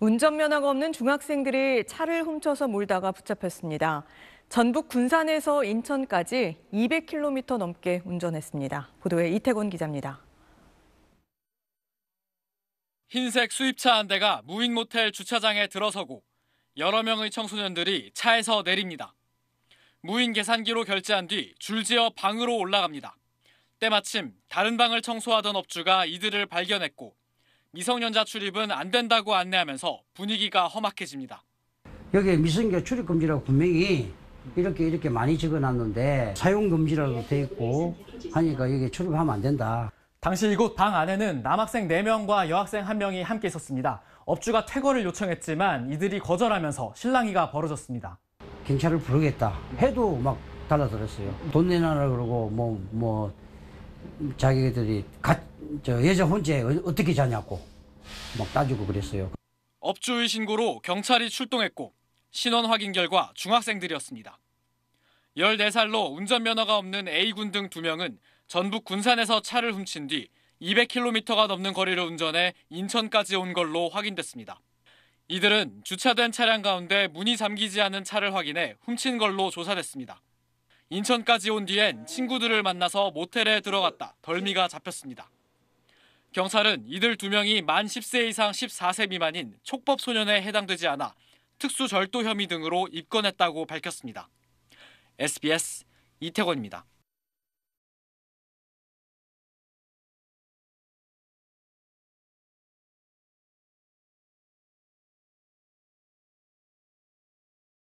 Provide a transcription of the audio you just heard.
운전면허가 없는 중학생들이 차를 훔쳐서 몰다가 붙잡혔습니다. 전북 군산에서 인천까지 200km 넘게 운전했습니다. 보도에 이태곤 기자입니다. 흰색 수입차 한 대가 무인 모텔 주차장에 들어서고 여러 명의 청소년들이 차에서 내립니다. 무인 계산기로 결제한 뒤 줄지어 방으로 올라갑니다. 때마침 다른 방을 청소하던 업주가 이들을 발견했고 미성년자 출입은 안 된다고 안내하면서 분위기가 험악해집니다. 여기 미성년자 출입 금지라고 분명히 이렇게 이렇게 많이 적어놨는데 사용 금지라고 돼 있고 하니까 여기 출입하면 안 된다. 당시 이곳 방 안에는 남학생 4명과 여학생 1명이 함께 있었습니다. 업주가 퇴거를 요청했지만 이들이 거절하면서 실랑이가 벌어졌습니다. 경찰을 부르겠다 해도 막 달라들었어요. 돈 내놔라 그러고 뭐뭐 뭐 자기들이 가, 저 여자 혼자 어, 어떻게 자냐고 막 따지고 그랬어요. 업주의 신고로 경찰이 출동했고 신원 확인 결과 중학생들이었습니다. 14살로 운전면허가 없는 A군 등 2명은 전북 군산에서 차를 훔친 뒤 200km가 넘는 거리를 운전해 인천까지 온 걸로 확인됐습니다. 이들은 주차된 차량 가운데 문이 잠기지 않은 차를 확인해 훔친 걸로 조사됐습니다. 인천까지 온 뒤엔 친구들을 만나서 모텔에 들어갔다 덜미가 잡혔습니다. 경찰은 이들 두 명이 만 10세 이상 14세 미만인 촉법 소년에 해당되지 않아 특수 절도 혐의 등으로 입건했다고 밝혔습니다. SBS 이태권입니다.